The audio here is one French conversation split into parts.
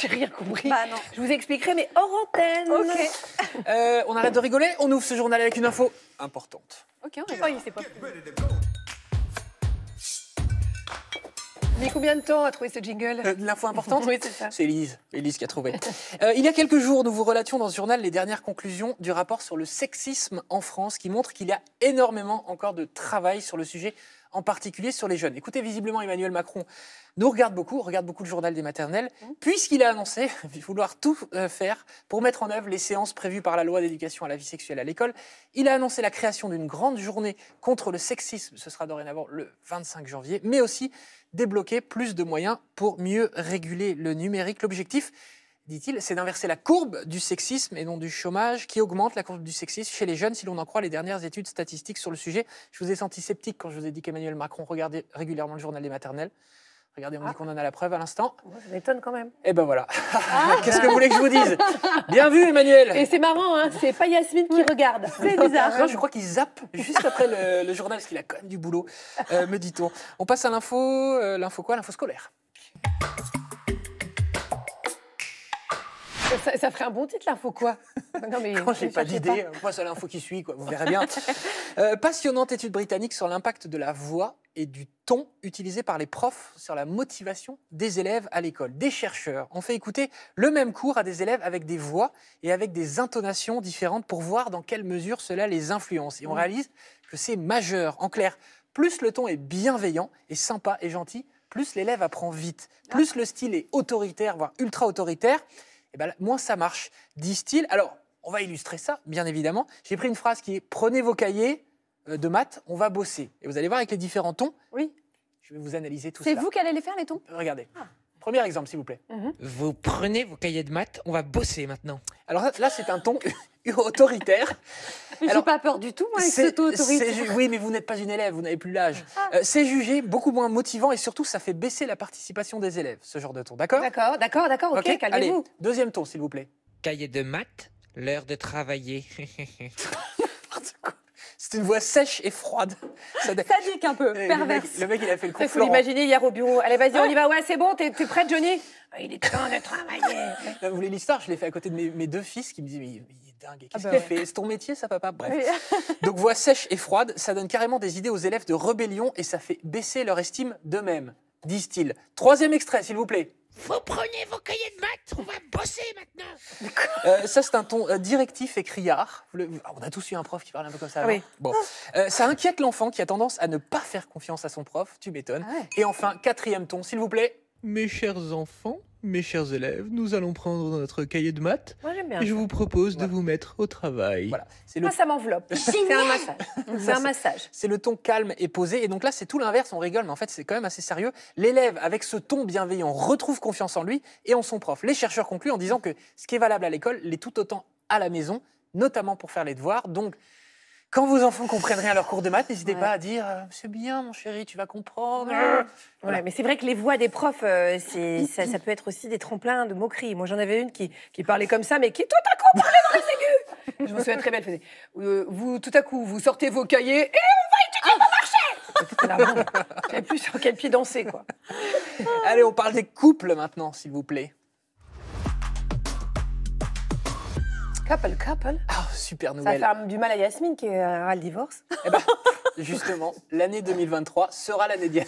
j'ai rien compris. Bah, Je vous expliquerai, mais hors antenne. Ok. Euh, on arrête de rigoler, on ouvre ce journal avec une info importante. Ok, on va oh, Mais combien de temps a trouvé ce jingle euh, L'info importante Oui, c'est ça. C'est Elise, Elise qui a trouvé. Euh, il y a quelques jours, nous vous relations dans ce journal les dernières conclusions du rapport sur le sexisme en France qui montre qu'il y a énormément encore de travail sur le sujet en particulier sur les jeunes. Écoutez, visiblement, Emmanuel Macron nous regarde beaucoup, regarde beaucoup le journal des maternelles, mmh. puisqu'il a annoncé vouloir tout euh, faire pour mettre en œuvre les séances prévues par la loi d'éducation à la vie sexuelle à l'école. Il a annoncé la création d'une grande journée contre le sexisme, ce sera dorénavant le 25 janvier, mais aussi débloquer plus de moyens pour mieux réguler le numérique. L'objectif, dit-il, c'est d'inverser la courbe du sexisme et non du chômage qui augmente la courbe du sexisme chez les jeunes, si l'on en croit les dernières études statistiques sur le sujet. Je vous ai senti sceptique quand je vous ai dit qu'Emmanuel Macron regardait régulièrement le journal des maternelles. Regardez, on dit ah. qu'on en a la preuve à l'instant. Ça m'étonne quand même. Eh ben voilà. Ah. Qu'est-ce que vous voulez que je vous dise Bien vu, Emmanuel. Et c'est marrant, hein c'est pas Yasmine qui regarde. C'est bizarre. Hein. je crois qu'il zappe juste après le, journal, parce qu'il a quand même du boulot, euh, me dit-on. On passe à l'info. Euh, l'info quoi L'info scolaire. Ça, ferait un bon titre, l'info quoi non, mais Quand j'ai pas d'idée, moi c'est l'info qui suit, quoi. vous verrez bien. Euh, passionnante étude britannique sur l'impact de la voix et du ton utilisé par les profs sur la motivation des élèves à l'école. Des chercheurs ont fait écouter le même cours à des élèves avec des voix et avec des intonations différentes pour voir dans quelle mesure cela les influence. Et on réalise que c'est majeur. En clair, plus le ton est bienveillant et sympa et gentil, plus l'élève apprend vite, ah. plus le style est autoritaire, voire ultra-autoritaire, moi, eh ben, moins ça marche, disent-ils. Alors, on va illustrer ça, bien évidemment. J'ai pris une phrase qui est Prenez vos cahiers euh, de maths, on va bosser. Et vous allez voir avec les différents tons. Oui. Je vais vous analyser tout ça. C'est vous qui allez les faire, les tons euh, Regardez. Ah. Premier exemple, s'il vous plaît. Mhm. Vous prenez vos cahiers de maths, on va bosser maintenant. Alors là, c'est un ton autoritaire. Je j'ai pas peur du tout, moi, avec cette autoritaire. Oui, mais vous n'êtes pas une élève, vous n'avez plus l'âge. Ah. Euh, c'est jugé beaucoup moins motivant et surtout, ça fait baisser la participation des élèves, ce genre de ton. D'accord D'accord, d'accord, d'accord, ok, calmez-vous. Deuxième ton, s'il vous plaît. Cahier de maths, l'heure de travailler. C'est une voix sèche et froide. Ça Sadique un peu, eh, perverse. Le mec, il a fait le coup. faut l'imaginer hier au bureau. Allez, vas-y, on y va. Ah. Ouais, c'est bon, t'es prête, Johnny ah, Il est temps de travailler. vous voulez l'histoire Je l'ai fait à côté de mes, deux fils qui me disaient, mais il est dingue, qu'est-ce ah qu'il bah fait C'est ton métier, ça, papa Bref. Donc, voix sèche et froide, ça donne carrément des idées aux élèves de rébellion et ça fait baisser leur estime d'eux-mêmes, disent-ils. Troisième extrait, s'il vous plaît. Vous prenez vos cahiers de maths, on va bosser maintenant. Euh, ça, c'est un ton euh, directif et criard. on a tous eu un prof qui parle un peu comme ça. Oui. Bon. Euh, ça inquiète l'enfant qui a tendance à ne pas faire confiance à son prof, tu m'étonnes. Ah et enfin, quatrième ton, s'il vous plaît. Mes chers enfants, mes chers élèves, nous allons prendre notre cahier de maths je vous propose de vous mettre au travail. Voilà. ça m'enveloppe. c'est un massage. C'est un massage. C'est le ton calme et posé. Et donc là, c'est tout l'inverse. On rigole, mais en fait, c'est quand même assez sérieux. L'élève, avec ce ton bienveillant, retrouve confiance en lui et en son prof. Les chercheurs concluent en disant que ce qui est valable à l'école l'est tout autant à la maison, notamment pour faire les devoirs. Donc, quand vos enfants comprennent rien à leur cours de maths, n'hésitez pas à dire euh, C'est bien, mon chéri, tu vas comprendre. Voilà, mais c'est vrai que les voix des profs, euh, mm, mm. ça, peut être aussi des tremplins de moqueries. Moi, j'en avais une qui, parlait comme ça, mais qui tout à coup parlait dans les aigus. Je me souviens très bien, faisait euh, Vous, tout à coup, vous sortez vos cahiers et on va étudier ah. marché J'avais plus sur quel pied danser, quoi. Allez, on parle des couples maintenant, s'il vous plaît. Couple, couple. Ah, super nouvelle. Ça va faire du mal à Yasmine qui euh, aura le divorce. Eh ben, justement, l'année 2023 sera l'année de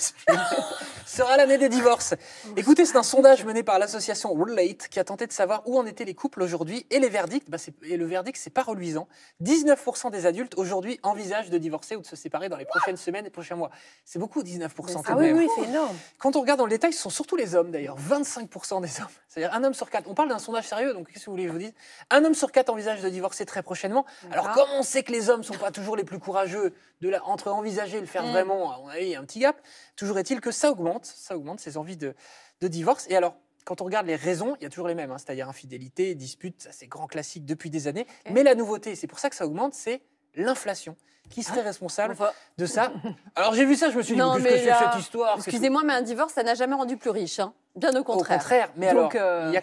sera l'année des divorces. Écoutez, c'est un sondage mené par l'association Relate qui a tenté de savoir où en étaient les couples aujourd'hui et les verdicts. Bah, et le verdict, c'est pas reluisant. 19% des adultes aujourd'hui envisagent de divorcer ou de se séparer dans les prochaines semaines et prochains mois. C'est beaucoup, 19% ah quand ah oui, oui, c'est énorme. Quand on regarde dans le détail, ce sont surtout les hommes d'ailleurs, 25% des hommes. C'est-à-dire un homme sur quatre. On parle d'un sondage sérieux, donc qu'est-ce que vous voulez que je vous dise Un homme sur quatre envisage de divorcer très prochainement. Alors, ah. comme on sait que les hommes sont pas toujours les plus courageux de entre envisager et le faire mm. vraiment, on a un petit gap, toujours est-il que ça augmente ça augmente ces envies de, divorce. Et alors, quand on regarde les raisons, il y a toujours les mêmes, hein. c'est-à-dire infidélité, dispute, c'est grand classique depuis des années. Mais la nouveauté, c'est pour ça que ça augmente, c'est l'inflation. Qui serait responsable de ça Alors j'ai vu ça, je me suis dit, mais, que cette histoire Excusez-moi, mais un divorce, ça n'a jamais rendu plus riche. Hein. Bien au contraire. Au contraire, mais alors, euh, il,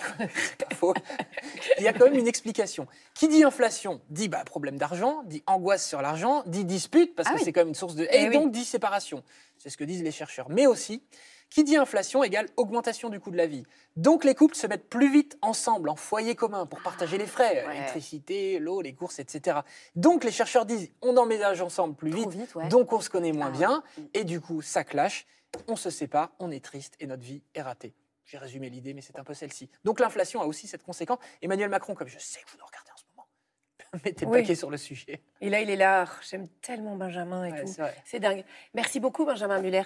y a... quand même une explication. Qui dit inflation dit bah, problème d'argent, dit angoisse sur l'argent, dit dispute, parce ah que c'est quand même une source de... Eh et, Et donc dit séparation. C'est ce que disent les chercheurs. Mais aussi, qui dit inflation égale augmentation du coût de la vie. Donc les couples se mettent plus vite ensemble, en foyer commun, pour partager les frais, ah, électricité, l'électricité, l'eau, les courses, etc. Donc les chercheurs disent, on emménage ensemble plus vite, donc on se connaît moins ah. bien, et du coup ça clash, on se sépare, on est triste et notre vie est ratée. J'ai résumé l'idée, mais c'est un peu celle-ci. Donc l'inflation a aussi cette conséquence. Emmanuel Macron, comme je sais que vous nous regardez en ce moment, mettez le paquet sur le sujet. Et là, il est là. Oh, j'aime tellement Benjamin et tout. C'est dingue. Merci beaucoup, Benjamin Muller.